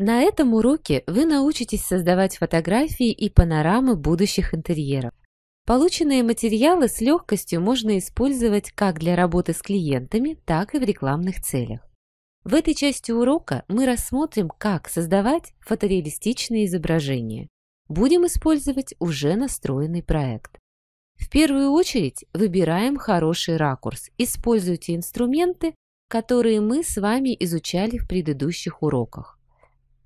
На этом уроке вы научитесь создавать фотографии и панорамы будущих интерьеров. Полученные материалы с легкостью можно использовать как для работы с клиентами, так и в рекламных целях. В этой части урока мы рассмотрим, как создавать фотореалистичные изображения. Будем использовать уже настроенный проект. В первую очередь выбираем хороший ракурс, используйте инструменты, которые мы с вами изучали в предыдущих уроках.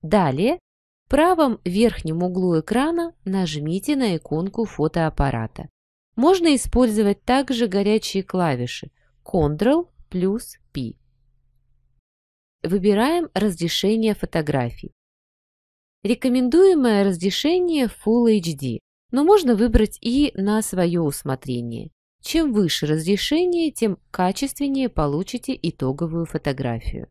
Далее в правом верхнем углу экрана нажмите на иконку фотоаппарата. Можно использовать также горячие клавиши Ctrl плюс P. Выбираем разрешение фотографий. Рекомендуемое разрешение Full HD, но можно выбрать и на свое усмотрение. Чем выше разрешение, тем качественнее получите итоговую фотографию.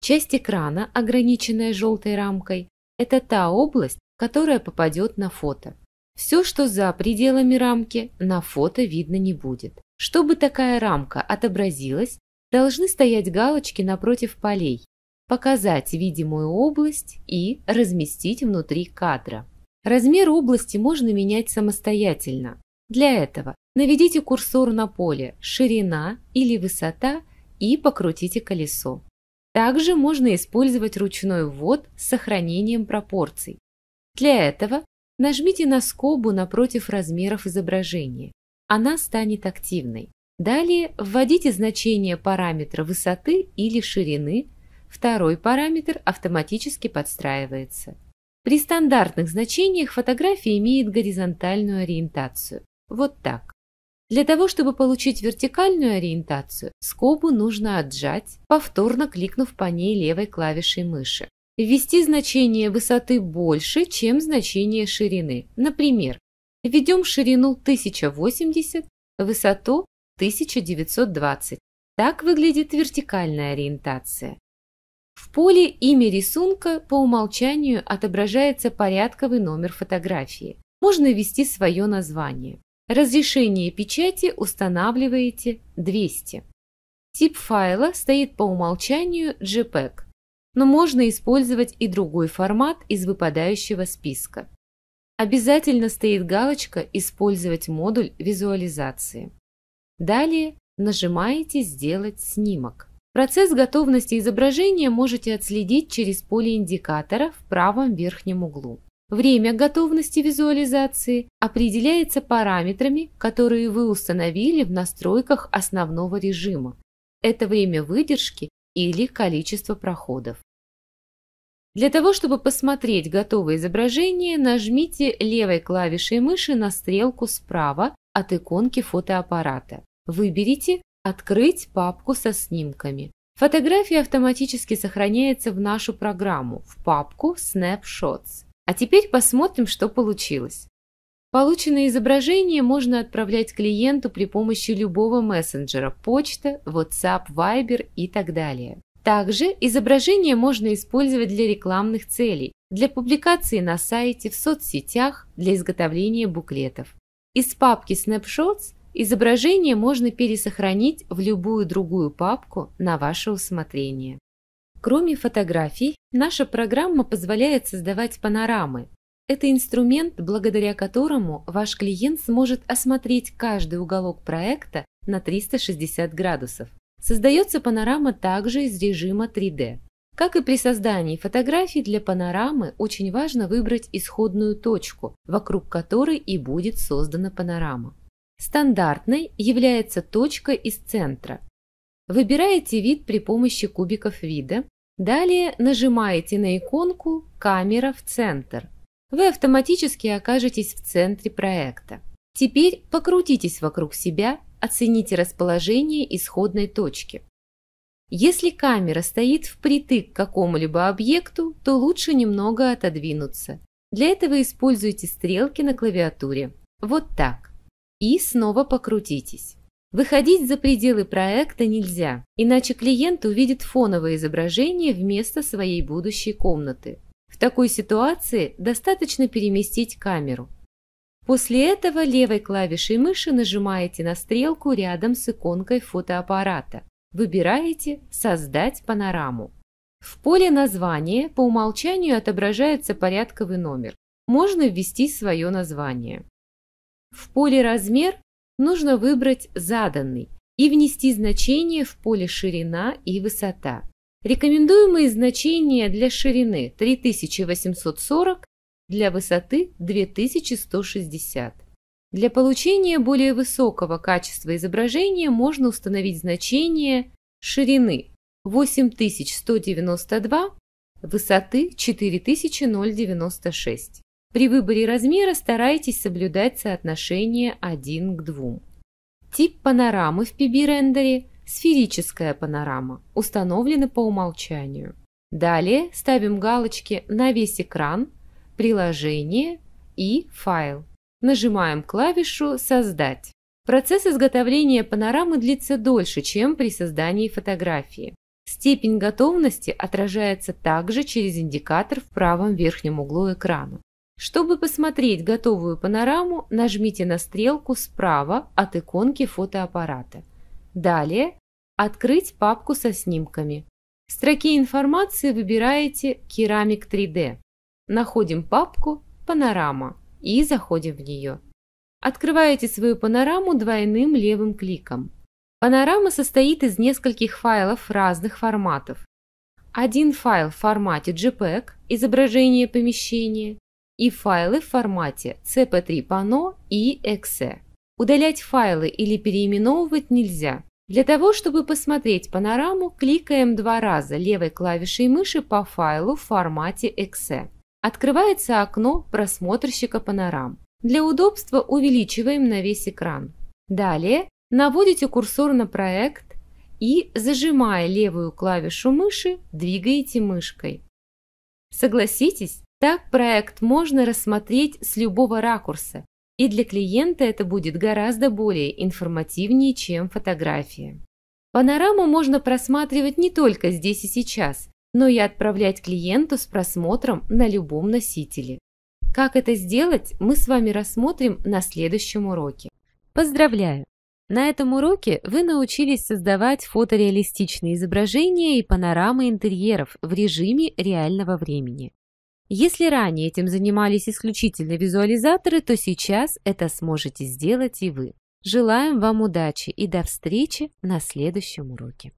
Часть экрана, ограниченная желтой рамкой, это та область, которая попадет на фото. Все, что за пределами рамки, на фото видно не будет. Чтобы такая рамка отобразилась, должны стоять галочки напротив полей «Показать видимую область» и «Разместить внутри кадра». Размер области можно менять самостоятельно. Для этого наведите курсор на поле «Ширина» или «Высота» и покрутите колесо. Также можно использовать ручной ввод с сохранением пропорций. Для этого нажмите на скобу напротив размеров изображения. Она станет активной. Далее вводите значение параметра высоты или ширины, второй параметр автоматически подстраивается. При стандартных значениях фотография имеет горизонтальную ориентацию. Вот так. Для того, чтобы получить вертикальную ориентацию, скобу нужно отжать, повторно кликнув по ней левой клавишей мыши. Ввести значение высоты больше, чем значение ширины. Например, введем ширину 1080, высоту 1920. Так выглядит вертикальная ориентация. В поле имя рисунка по умолчанию отображается порядковый номер фотографии. Можно ввести свое название. Разрешение печати устанавливаете 200. Тип файла стоит по умолчанию JPEG, но можно использовать и другой формат из выпадающего списка. Обязательно стоит галочка «Использовать модуль визуализации». Далее нажимаете «Сделать снимок». Процесс готовности изображения можете отследить через поле индикатора в правом верхнем углу. Время готовности визуализации определяется параметрами, которые вы установили в настройках основного режима. Это время выдержки или количество проходов. Для того, чтобы посмотреть готовое изображение, нажмите левой клавишей мыши на стрелку справа от иконки фотоаппарата. Выберите «Открыть папку со снимками». Фотография автоматически сохраняется в нашу программу, в папку «Snapshots». А теперь посмотрим, что получилось. Полученное изображение можно отправлять клиенту при помощи любого мессенджера – почта, WhatsApp, Viber и так далее. Также изображение можно использовать для рекламных целей, для публикации на сайте, в соцсетях, для изготовления буклетов. Из папки Snapshots изображение можно пересохранить в любую другую папку на ваше усмотрение. Кроме фотографий, наша программа позволяет создавать панорамы. Это инструмент, благодаря которому ваш клиент сможет осмотреть каждый уголок проекта на 360 градусов. Создается панорама также из режима 3D. Как и при создании фотографий, для панорамы очень важно выбрать исходную точку, вокруг которой и будет создана панорама. Стандартной является точка из центра – Выбираете вид при помощи кубиков вида. Далее нажимаете на иконку «Камера в центр». Вы автоматически окажетесь в центре проекта. Теперь покрутитесь вокруг себя, оцените расположение исходной точки. Если камера стоит впритык к какому-либо объекту, то лучше немного отодвинуться. Для этого используйте стрелки на клавиатуре. Вот так. И снова покрутитесь. Выходить за пределы проекта нельзя, иначе клиент увидит фоновое изображение вместо своей будущей комнаты. В такой ситуации достаточно переместить камеру. После этого левой клавишей мыши нажимаете на стрелку рядом с иконкой фотоаппарата. Выбираете «Создать панораму». В поле названия по умолчанию отображается порядковый номер. Можно ввести свое название. В поле «Размер» нужно выбрать заданный и внести значение в поле «Ширина» и «Высота». Рекомендуемые значения для ширины 3840, для высоты 2160. Для получения более высокого качества изображения можно установить значение ширины 8192, высоты 4096. При выборе размера старайтесь соблюдать соотношение 1 к 2. Тип панорамы в PB-рендере – сферическая панорама, установлена по умолчанию. Далее ставим галочки на весь экран, приложение и файл. Нажимаем клавишу «Создать». Процесс изготовления панорамы длится дольше, чем при создании фотографии. Степень готовности отражается также через индикатор в правом верхнем углу экрана. Чтобы посмотреть готовую панораму, нажмите на стрелку справа от иконки фотоаппарата. Далее «Открыть папку со снимками». В строке информации выбираете «Керамик 3D». Находим папку «Панорама» и заходим в нее. Открываете свою панораму двойным левым кликом. Панорама состоит из нескольких файлов разных форматов. Один файл в формате JPEG – изображение помещения, и файлы в формате CP3 пано и .exe. Удалять файлы или переименовывать нельзя. Для того, чтобы посмотреть панораму, кликаем два раза левой клавишей мыши по файлу в формате .exe. Открывается окно просмотрщика панорам. Для удобства увеличиваем на весь экран. Далее наводите курсор на проект и, зажимая левую клавишу мыши, двигаете мышкой. Согласитесь, так проект можно рассмотреть с любого ракурса, и для клиента это будет гораздо более информативнее, чем фотография. Панораму можно просматривать не только здесь и сейчас, но и отправлять клиенту с просмотром на любом носителе. Как это сделать, мы с вами рассмотрим на следующем уроке. Поздравляю! На этом уроке вы научились создавать фотореалистичные изображения и панорамы интерьеров в режиме реального времени. Если ранее этим занимались исключительно визуализаторы, то сейчас это сможете сделать и вы. Желаем вам удачи и до встречи на следующем уроке.